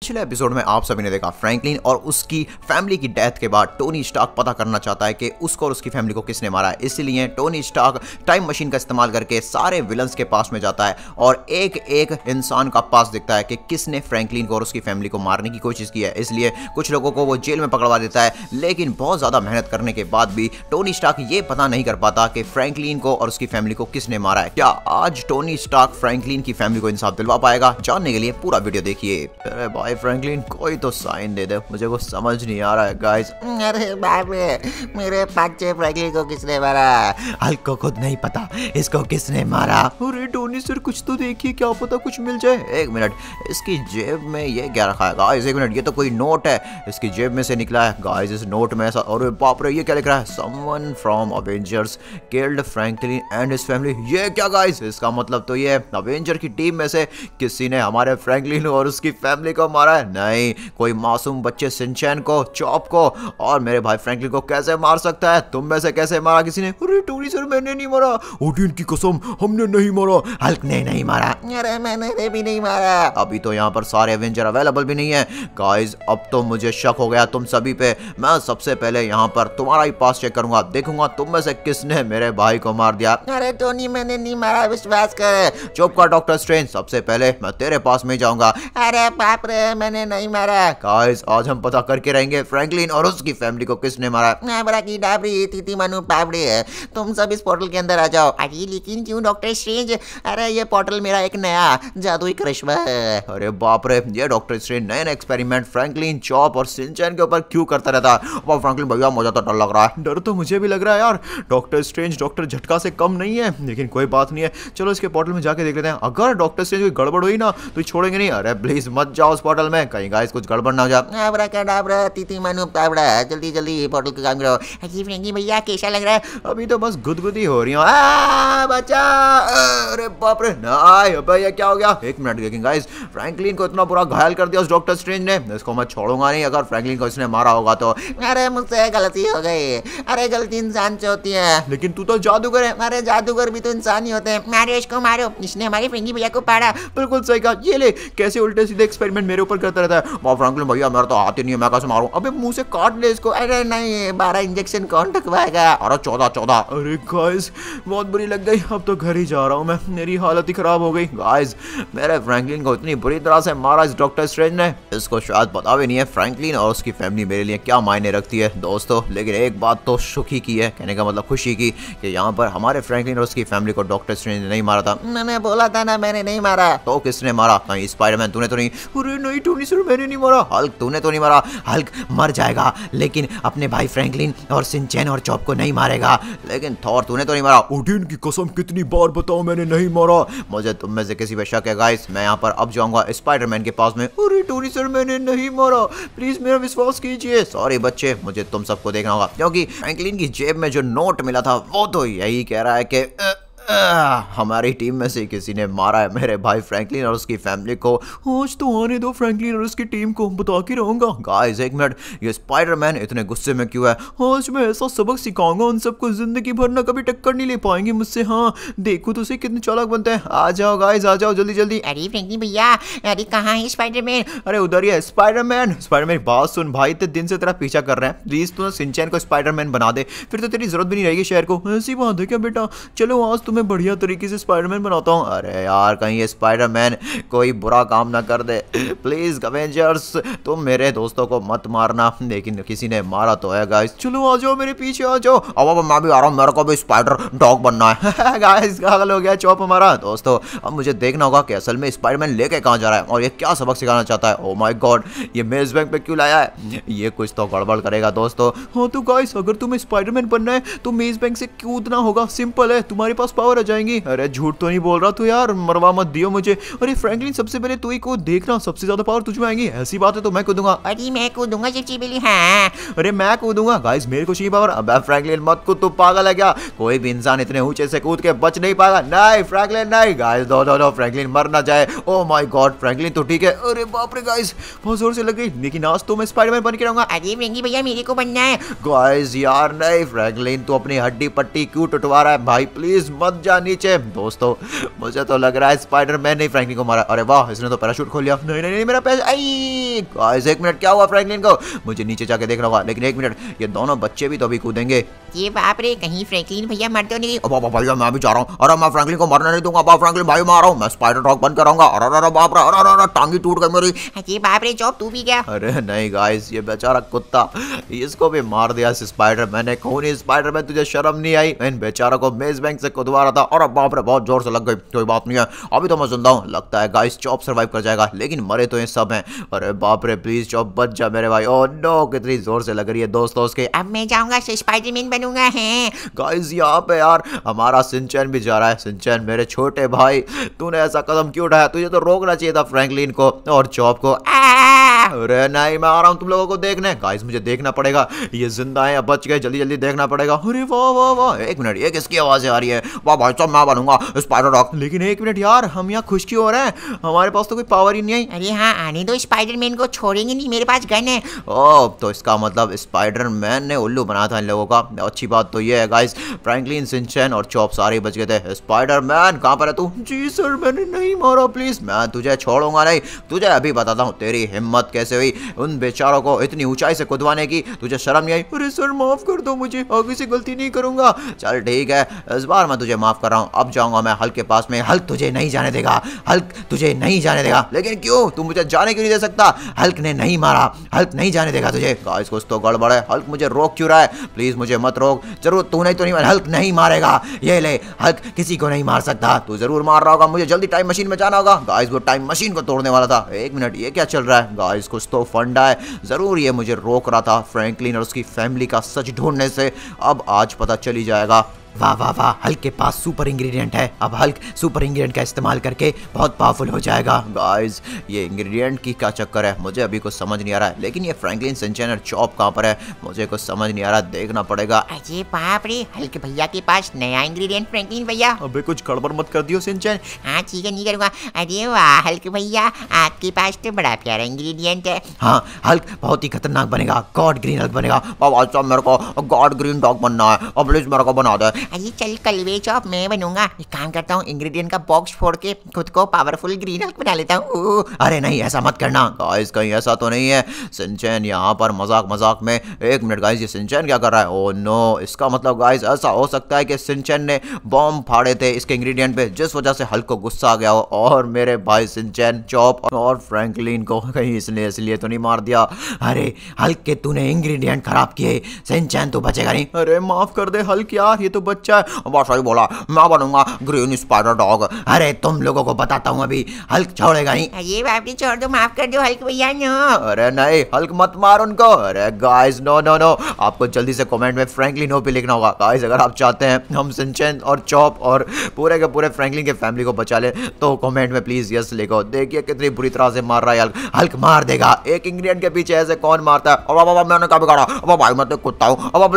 पिछले एपिसोड में आप सभी ने देखा फ्रैंकलिन और उसकी फैमिली की डेथ के बाद टोनी स्टार्क पता करना चाहता है कि उसको और उसकी फैमिली को किसने मारा है इसीलिए टोनी स्टार्क टाइम मशीन का इस्तेमाल करके सारे विलन्स के पास में जाता है और एक एक इंसान का पास दिखता है कि किसने फ्रैंकलिन को और उसकी फैमिली को मारने की कोशिश की है इसलिए कुछ लोगों को वो जेल में पकड़वा देता है लेकिन बहुत ज़्यादा मेहनत करने के बाद भी टोनी स्टार्क ये पता नहीं कर पाता कि फ्रैंकलिन को और उसकी फैमिली को किसने मारा है क्या आज टोनी स्टार्क फ्रैंकलिन की फैमिली को इंसाफ दिलवा पाएगा जानने के लिए पूरा वीडियो देखिए भाई फ्रैंकलिन कोई तो साइन दे दे मुझे वो समझ नहीं आ रहा है गाइस अरे बाप रे मेरे बच्चे फ्रैंकलिन को किसने मारा हल्क को खुद नहीं पता इसको किसने मारा अरे टोनी सर कुछ तो देखिए क्या पता कुछ मिल जाए एक मिनट इसकी जेब में ये क्या रखा है गाइस एक मिनट ये तो कोई नोट है इसकी जेब में से निकला है गाइस इस नोट में ऐसा और बाप रे ये क्या लिख रहा है someone from Avengers killed Franklin and his family ये क्या गाइस इसका मतलब तो ये अवेंजर की टीम में से किसी ने हमारे फ्रैंकलिन और उसकी फैमिली को मारा है नहीं कोई मासूम बच्चे सिंचैन को चॉप को और मेरे भाई फ्रैंकलिन को कैसे मार सकता है तुम में से कैसे मारा किसी ने अरे टोनी सर मैंने नहीं मारा ओडिन की कसम हमने नहीं मारा हल्क ने नहीं मारा अरे मैंने भी नहीं मारा अभी तो यहाँ पर सारे एवेंजर अवेलेबल भी नहीं है गाइज अब तो मुझे शक हो गया तुम सभी पे मैं सबसे पहले यहाँ पर तुम्हारा ही पास चेक करूंगा देखूंगा तुम में से किसने मेरे भाई को मार दिया अरे टोनी मैंने नहीं मारा विश्वास कर चुप कर डॉक्टर स्ट्रेन सबसे पहले मैं तेरे पास में जाऊंगा अरे बाप रे मैंने नहीं मारा गाइस आज हम पता करके रहेंगे फ्रैंकलिन और उसकी फैमिली को किसने मारा मैं बड़ा की डाबरी तीती मानू पाबड़ी है तुम सब इस पोर्टल के अंदर आ जाओ अरे लेकिन क्यों डॉक्टर स्ट्रेंज अरे ये पोर्टल मेरा एक नया जादुई करिश्मा है अरे बाप रे ये डॉक्टर स्ट्रेंज नए नए एक्सपेरिमेंट फ्रैंकलिन चॉप और सिंचन के ऊपर क्यों करता रहता है और फ्रैंकलिन भैया मुझे तो डर लग रहा है डर तो मुझे भी लग रहा है यार डॉक्टर स्ट्रेंज डॉक्टर झटका से कम नहीं है लेकिन कोई बात नहीं है चलो इसके पोर्टल में जाके देख लेते हैं अगर डॉक्टर स्ट्रेंज कोई गड़बड़ हुई ना तो छोड़ेंगे नहीं अरे प्लीज मत जाओ उस पोर्टल पोर्टल में कहीं गाइस कुछ गड़बड़ ना हो जाए हाँ, तीती मानू पावड़ा जल्दी जल्दी पोर्टल का काम करो अजीब हाँ नहीं हाँ भैया कैसा लग रहा है अभी तो बस गुदगुदी हो रही हूँ बचा अरे बाप रे ना भैया क्या हो गया एक मिनट देखें गाइस फ्रैंकलिन को इतना बुरा घायल कर दिया उस डॉक्टर स्ट्रेंज ने इसको मैं छोड़ूंगा नहीं अगर फ्रैंकलिन को इसने मारा होगा तो अरे मुझसे गलती हो गई अरे गलती इंसान से होती है लेकिन तू तो जादूगर है अरे जादूगर भी तो इंसान ही होते हैं मारो इसको मारो इसने हमारी फ्रेंकी भैया को पाड़ा बिल्कुल सही कहा ये ले कैसे उल्टे सीधे एक्सपेरिमेंट मेरे ऊपर करता रहता है वहाँ फ्रैंकलिन भैया मेरा तो हाथ ही नहीं है मैं कैसे मारूँ अबे मुंह से काट ले इसको अरे नहीं बारह इंजेक्शन कौन टकवाएगा अरे चौदह चौदह अरे गाइस बहुत बुरी लग गई अब तो घर ही जा रहा हूँ मैं मेरी हालत ही खराब हो गई गाइस मेरे फ्रैंकलिन को इतनी बुरी तरह से मारा इस डॉक्टर स्ट्रेंज ने इसको शायद पता भी नहीं है फ्रैंकलिन और उसकी फैमिली मेरे लिए क्या मायने रखती है दोस्तों लेकिन एक बात तो सुखी की है कहने का मतलब खुशी की कि यहाँ पर हमारे फ्रैंकलिन और उसकी फैमिली को डॉक्टर स्ट्रेंज ने नहीं मारा था मैंने बोला था ना मैंने नहीं मारा तो किसने मारा स्पाइडरमैन तूने तो नहीं अरे नहीं नहीं टोनी सर मैंने नहीं मारा हल्क तूने तो नहीं मारा हल्क मर जाएगा लेकिन अपने भाई फ्रैंकलिन और सिंचैन और चॉप को नहीं मारेगा लेकिन थॉर तूने तो नहीं मारा ओडिन की कसम कितनी बार बताओ मैंने नहीं मारा मुझे तुम में से किसी पे शक है गाइस मैं यहाँ पर अब जाऊँगा स्पाइडरमैन के पास में अरे टोनी सर मैंने नहीं मारा प्लीज़ मेरा विश्वास कीजिए सॉरी बच्चे मुझे तुम सबको देखना होगा क्योंकि फ्रैंकलिन की जेब में जो नोट मिला था वो तो यही कह रहा है कि हमारी टीम में से किसी ने मारा है मेरे भाई फ्रैंकलिन और उसकी फैमिली को आज तो आने दो फ्रैंकलिन और उसकी टीम को बता के रहूंगा गाइस एक मिनट ये स्पाइडरमैन इतने गुस्से में क्यों है आज मैं ऐसा सबक सिखाऊंगा उन सबको जिंदगी भर ना कभी टक्कर नहीं ले पाएंगे मुझसे हाँ देखो तो उसे कितने चालक बनते हैं आ जाओ गाइज आ जाओ जल्दी जल्दी अरे फ्रैंकलिन भैया अरे कहाँ है स्पाइडरमैन अरे उधर ही है स्पाइडरमैन स्पाइडरमैन बात सुन भाई इतने दिन से तेरा पीछा कर रहे हैं प्लीज तू सिंचैन को स्पाइडरमैन बना दे फिर तो तेरी जरूरत भी नहीं रहेगी शहर को ऐसी बात है क्या बेटा चलो आज तुम मैं बढ़िया तरीके से स्पाइडरमैन बनाता हूँ अरे यार कहीं ये स्पाइडरमैन कोई बुरा काम ना कर दे प्लीज़ अवेंजर्स तुम मेरे दोस्तों को मत मारना लेकिन किसी ने मारा तो है गाइस चलो आ जाओ मेरे पीछे आ जाओ अब अब मैं भी आ रहा हूँ मेरे को भी स्पाइडर डॉग बनना है गाइस पागल हो गया चौप हमारा दोस्तों अब मुझे देखना होगा कि असल में स्पाइडरमैन लेके कहाँ जा रहा है और ये क्या सबक सिखाना चाहता है ओ माय गॉड ये मेज बैंक पे क्यों लाया है ये कुछ तो गड़बड़ करेगा दोस्तों हाँ तो गाइस अगर तुम्हें स्पाइडरमैन बनना है तो मेज बैंक से कूदना होगा सिंपल है तुम्हारे पास पावर हो रह जाएंगी अरे झूठ तो नहीं बोल रहा तू यार मरवा मत दियो मुझे अरे फ्रैंकलिन सबसे पहले तू ही को देखना सबसे ज्यादा पावर तुझ में आएंगी ऐसी बात है तो मैं कूदूंगा अरे मैं कूदूंगा चिची बिल्ली हां अरे मैं कूदूंगा गाइस मेरे को चाहिए पावर अब फ्रैंकलिन मत कूद तू पागल है क्या कोई भी इंसान इतने ऊंचे से कूद के बच नहीं पाएगा नहीं फ्रैंकलिन नहीं गाइस दो दो दो फ्रैंकलिन मर ना जाए ओ माय गॉड फ्रैंकलिन तो ठीक है अरे बाप रे गाइस बहुत जोर से लग गई लेकिन आज तो मैं स्पाइडरमैन बन के रहूंगा अरे मेंगी भैया मेरे को बनना है गाइस यार नहीं फ्रैंकलिन तो अपनी हड्डी पट्टी क्यों टूटवा रहा है भाई प्लीज मत सब जा नीचे दोस्तों मुझे तो लग रहा है स्पाइडर मैन ने फ्रैंकलिन को मारा अरे वाह इसने तो पैराशूट खोल लिया नहीं नहीं मेरा पैसा आई एक मिनट क्या हुआ फ्रैंकलिन को मुझे नीचे जाके देखना होगा लेकिन एक मिनट ये दोनों बच्चे भी तो अभी कूदेंगे ये बाप रे कहीं फ्रैंकलिन भैया मर तो नहीं बाबा भैया मैं भी जा रहा हूँ अरे मैं फ्रैंकलिन को मरने नहीं दूंगा बाप फ्रैंकलिन भाई मार रहा हूँ मैं स्पाइडर डॉग बंद कराऊंगा अरे अरे बाप रे अरे अरे टांगी टूट गई मेरी ये बाप रे जॉब तू भी गया अरे नहीं गाइस ये बेचारा कुत्ता इसको भी मार दिया स्पाइडर मैंने कौन स्पाइडर मैन तुझे शर्म नहीं आई इन बेचारों को मेज बैंक से कुदवा रहा था और अब बाप रे बहुत जोर से लग गई कोई बात नहीं है अभी तो मैं जिंदा हूँ लगता है गाइस चॉप सर्वाइव कर जाएगा लेकिन मरे तो ये सब हैं अरे बाप रे प्लीज चॉप बच जा मेरे भाई और oh नो कितनी जोर से लग रही है दोस्तों उसके अब मैं जाऊँगा स्पाइडरमैन बनूंगा है गाइस यहाँ पे यार हमारा सिंचन भी जा रहा है सिंचन मेरे छोटे भाई तूने ऐसा कदम क्यों उठाया तुझे तो रोकना चाहिए था फ्रैंकलिन को और चॉप को आ अरे नहीं मैं आ रहा हूँ तुम लोगों को देखने गाइस मुझे देखना पड़ेगा ये जिंदा है बच गए जल्दी जल्दी देखना पड़ेगा अरे वाह वाह वाह एक मिनट ये किसकी आवाज़ आ रही है वाह भाई साहब मैं बनूंगा स्पाइडर डॉग लेकिन एक मिनट यार हम यहाँ खुश क्यों हो रहे हैं हमारे पास तो कोई पावर ही नहीं है अरे हाँ आने दो स्पाइडरमैन को छोड़ेंगे नहीं मेरे पास गन है ओ तो इसका मतलब स्पाइडरमैन ने उल्लू बनाया था इन लोगों का अच्छी बात तो ये है गाइस फ्रैंकलिन सिंचन और चॉप सारे बच गए थे स्पाइडर मैन कहाँ पर है तू जी सर मैंने नहीं मारा प्लीज मैं तुझे छोड़ूंगा नहीं तुझे अभी बताता हूँ तेरी हिम्मत कैसे हुई उन बेचारों को इतनी ऊंचाई से कुदवाने की तुझे शर्म नहीं आई अरे सर माफ़ कर दो मुझे आगे से गलती नहीं करूंगा चल ठीक है इस बार मैं तुझे माफ़ कर रहा हूँ अब जाऊंगा मैं हल्क के पास में हल्क तुझे नहीं जाने देगा हल्क तुझे नहीं जाने देगा लेकिन क्यों तू मुझे जाने क्यों नहीं दे सकता हल्क ने नहीं मारा हल्क नहीं जाने देगा तुझे कुछ तो गड़बड़ है हल्क मुझे रोक क्यों रहा है प्लीज़ मुझे मत रोक जरूर तू नहीं तो नहीं हल्क नहीं मारेगा ये ले हल्क किसी को नहीं मार सकता तू जरूर मार रहा होगा मुझे जल्दी टाइम मशीन में जाना होगा गाइस वो टाइम मशीन को तोड़ने वाला था एक मिनट ये क्या चल रहा है गाइस पास कुछ तो फंड आए ज़रूर ये मुझे रोक रहा था फ्रैंकलिन और उसकी फैमिली का सच ढूंढने से अब आज पता चली जाएगा वाह वाह वाह हल्क के पास सुपर इंग्रेडिएंट है अब हल्क सुपर इंग्रेडिएंट का इस्तेमाल करके बहुत पावरफुल हो जाएगा गाइस ये इंग्रेडिएंट की क्या चक्कर है मुझे अभी कुछ समझ नहीं आ रहा है लेकिन ये फ्रैंकलिन सेंचेनर और चॉप कहाँ पर है मुझे कुछ समझ नहीं आ रहा देखना पड़ेगा अरे बाप रे हल्क भैया के पास नया इंग्रेडिएंट फ्रैंकलिन भैया अबे कुछ गड़बड़ मत कर दियो सिंचन हाँ ठीक है नहीं करूँगा अरे वाह हल्क भैया आपके पास तो बड़ा प्यारा इंग्रेडिएंट है हाँ हल्क बहुत ही खतरनाक बनेगा गॉड ग्रीन हल्क बनेगा अब अच्छा मेरे को गॉड ग्रीन डॉग बनना है अब प्लीज मेरे को बना दे अरे चल कल वे चॉप मैं बनूंगा एक काम करता हूँ इंग्रेडिएंट का बॉक्स फोड़ के खुद को पावरफुल ग्रीन हल्क बना लेता हूँ अरे नहीं ऐसा मत करना गाइस कहीं ऐसा तो नहीं है सिंचन यहाँ पर मजाक मजाक में एक मिनट गाइस ये सिंचन क्या कर रहा है ओ oh, नो इसका मतलब गाइस ऐसा हो सकता है कि सिंचन ने बॉम्ब फाड़े थे इसके इंग्रेडिएंट पे जिस वजह से हल्क को गुस्सा आ गया हो और मेरे भाई सिंचन चॉप और फ्रैंकलिन को कहीं इसने इसलिए तो नहीं मार दिया अरे हल्क के तूने इंग्रेडिएंट खराब किए सिंचन तो बचेगा नहीं अरे माफ कर दे हल्क यार ये तो बच बच्चा है बादशाह बोला मैं बनूंगा ग्रीन स्पाइडर डॉग अरे तुम लोगों को बताता हूँ अभी हल्क छोड़ेगा ही ये बाबी छोड़ दो माफ कर दो हल्क भैया नो अरे नहीं हल्क मत मार उनको अरे गाइस नो नो नो आपको जल्दी से कमेंट में फ्रैंकलिन हो पे लिखना होगा गाइस अगर आप चाहते हैं हम सिंचन और चॉप और पूरे के पूरे फ्रैंकलिन के फैमिली को बचा ले तो कमेंट में प्लीज यस लिखो देखिए कितनी बुरी तरह से मार रहा है हल्क हल्क मार देगा एक इंग्रेडिएंट के पीछे ऐसे कौन मारता है अब अब मैंने कहा बिगाड़ा अब भाई मैं तो कुत्ता हूँ अब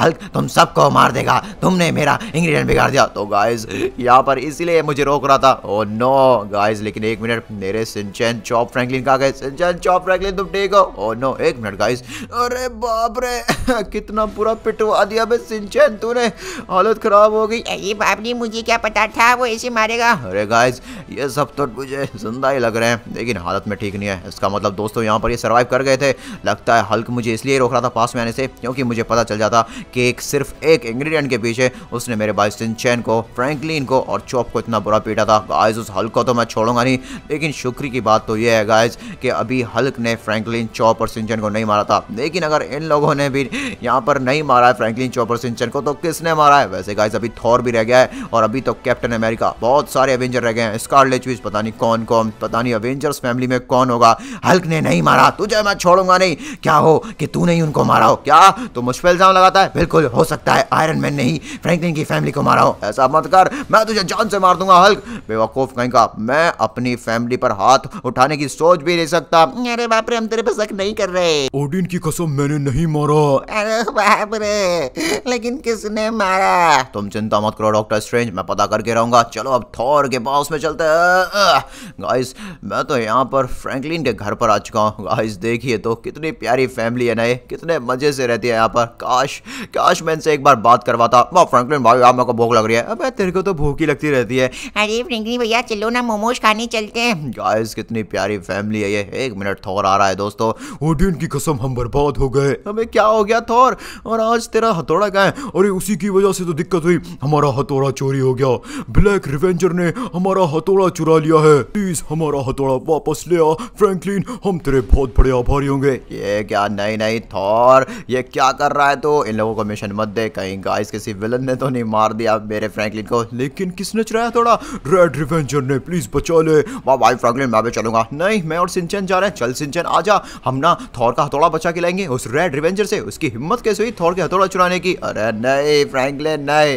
हल्क तुम सबको मार देगा करेगा तुमने मेरा इंग्रेडिएंट बिगाड़ दिया तो गाइज यहाँ पर इसीलिए मुझे रोक रहा था ओ नो गाइज लेकिन एक मिनट मेरे सिंचन चॉप फ्रैंकलिन कहा गए सिंचन चॉप फ्रैंकलिन तुम ठीक हो ओ oh नो एक मिनट गाइज अरे बाप रे कितना पूरा पिटवा दिया बे सिंचन तूने हालत खराब हो गई अरे बाप ने मुझे क्या पता था वो ऐसे मारेगा अरे गाइज ये सब तो मुझे जिंदा ही लग रहे हैं लेकिन हालत में ठीक नहीं है इसका मतलब दोस्तों यहाँ पर ये सर्वाइव कर गए थे लगता है हल्क मुझे इसलिए रोक रहा था पास में आने से क्योंकि मुझे पता चल जाता कि एक सिर्फ एक इंग्रेडिएंट इंग्रेडिएंट के पीछे उसने मेरे भाई सिंचैन को फ्रैंकलिन को और चौप को इतना बुरा पीटा था गाइज उस हल्क को तो मैं छोड़ूंगा नहीं लेकिन शुक्री की बात तो यह है गाइज कि अभी हल्क ने फ्रैंकलिन चौप और सिंचन को नहीं मारा था लेकिन अगर इन लोगों ने भी यहाँ पर नहीं मारा है फ्रैंकलिन चौप और सिंचन को तो किसने मारा है वैसे गाइज अभी थौर भी रह गया है और अभी तो कैप्टन अमेरिका बहुत सारे एवेंजर रह गए हैं स्कारलेट विच पता नहीं कौन कौन पता नहीं अवेंजर्स फैमिली में कौन होगा हल्क ने नहीं मारा तुझे मैं छोड़ूंगा नहीं क्या हो कि तू नहीं उनको मारा हो क्या तो मुश्किल इल्जाम लगाता है बिल्कुल हो सकता है आयरन आयरन मैन नहीं फ्रैंकलिन की फैमिली को मारा हो ऐसा मत कर मैं तुझे जान से मार दूंगा हल्क बेवकूफ कहीं का मैं अपनी फैमिली पर हाथ उठाने की सोच भी नहीं सकता अरे बाप रे हम तेरे पे शक नहीं कर रहे ओडिन की कसम मैंने नहीं मारा अरे बाप रे लेकिन किसने मारा तुम चिंता मत करो डॉक्टर स्ट्रेंज मैं पता करके रहूंगा चलो अब थॉर के पास में चलते हैं गाइस मैं तो यहाँ पर फ्रैंकलिन के घर पर आ चुका हूँ गाइस देखिए तो कितनी प्यारी फैमिली है ना ये कितने मजे से रहती है यहाँ पर काश काश मैं इनसे एक बार बात करवाता वाह फ्रैंकलिन भाई आप मेरे को भूख लग रही है अब तेरे को तो भूख ही लगती रहती है अरे फ्रैंकलिन भैया चलो ना मोमोज खाने चलते हैं गाइस कितनी प्यारी फैमिली है ये एक मिनट थोर आ रहा है दोस्तों ओडिन की कसम हम बर्बाद हो गए हमें क्या हो गया थोर और आज तेरा हथौड़ा है अरे उसी की वजह से तो दिक्कत हुई हमारा हथौड़ा चोरी हो गया ब्लैक रिवेंजर ने हमारा हथौड़ा चुरा लिया है प्लीज हमारा हथौड़ा वापस ले आ फ्रैंकलिन हम तेरे बहुत बड़े आभारी होंगे ये क्या नहीं नहीं थौर ये क्या कर रहा है तो इन लोगों को मिशन मत दे कहीं गाइस किसी विलन ने तो नहीं मार दिया मेरे फ्रैंकलिन को लेकिन किसने चुराया थोड़ा रेड रिवेंजर ने प्लीज बचा ले वाह भाई फ्रैंकलिन मैं भी चलूंगा नहीं मैं और सिंचन जा रहे हैं चल सिंचन आ जा हम ना थौर का हथौड़ा बचा के लाएंगे उस रेड रिवेंजर से उसकी हिम्मत कैसे हुई थौर के हथौड़ा चुराने की अरे नहीं फ्रैंकलिन नहीं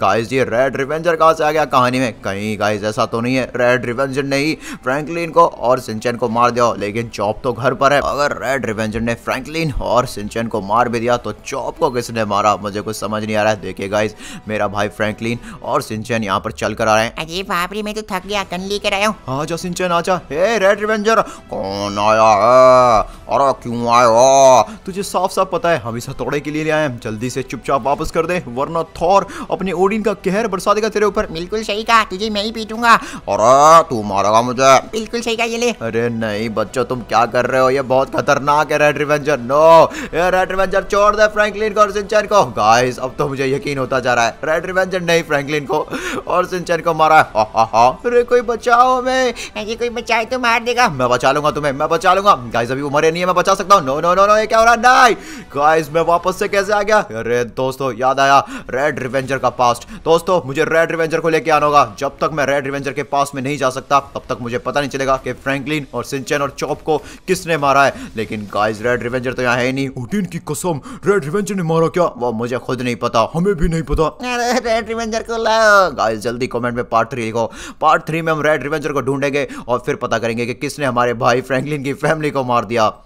गाइस ये रेड रिवेंजर कहाँ से आ गया कहानी में कहीं गाइस ऐसा तो नहीं है रेड रिवेंजर ने ही फ्रैंकलिन को और सिंचन को मार दिया लेकिन चौप तो घर पर है अगर रेड रिवेंजर ने फ्रैंकलिन और सिंचन को मार भी दिया तो चौप को किसने मारा मुझे कुछ समझ नहीं नहीं आ रहा है देखिए गाइस मेरा भाई फ्रैंकलिन और सिंचन यहाँ पर चल कर आ रहे हैं अरे बाप रे मैं तो थक गया गन लेकर आया हूँ आजा सिंचन आजा हे रेड रिवेंजर कौन आया है अरे क्यों आया तुझे साफ साफ पता है हम इसे तोड़े के लिए ले आए हैं जल्दी से चुपचाप वापस कर दे वरना थौर अपने ओडिन का कहर बरसा देगा तेरे ऊपर बिल्कुल सही कहा तुझे मैं ही पीटूंगा अरे तू मारेगा मुझे बिल्कुल सही कहा ये ले अरे नहीं बच्चों तुम क्या कर रहे हो ये बहुत खतरनाक है रेड रिवेंजर नो ये रेड रिवेंजर छोड़ दे फ्रैंकलिन को और सिंचन को गाइस अब तो तो मुझे यकीन होता जा रहा है रेड रिवेंजर नहीं फ्रैंकलिन को और सिंचन को मारा है हा हा हा अरे कोई बचाओ मैं ये कोई बचाए तो मार देगा मैं बचा लूंगा तुम्हें मैं बचा लूंगा गाइस अभी उमरे नहीं है मैं बचा सकता हूँ नो नो नो नो ये क्या हो रहा है नहीं गाइस मैं वापस से कैसे आ गया अरे दोस्तों याद आया रेड रिवेंजर का पास्ट दोस्तों मुझे रेड रिवेंजर को लेके आना होगा जब तक मैं रेड रिवेंजर के पास में नहीं जा सकता तब तक मुझे पता नहीं चलेगा कि फ्रैंकलिन और सिंचन और चॉप को किसने मारा है लेकिन गाइस रेड रिवेंजर तो यहाँ है नहीं उटीन की कसम रेड रिवेंजर ने मारा क्या वो मुझे खुद नहीं पता पता हमें भी नहीं पता रेड रिवेंजर को लाओ गाइस जल्दी कमेंट में पार्ट थ्री लिखो पार्ट थ्री में हम रेड रिवेंजर को ढूंढेंगे और फिर पता करेंगे कि किसने हमारे भाई फ्रैंकलिन की फैमिली को मार दिया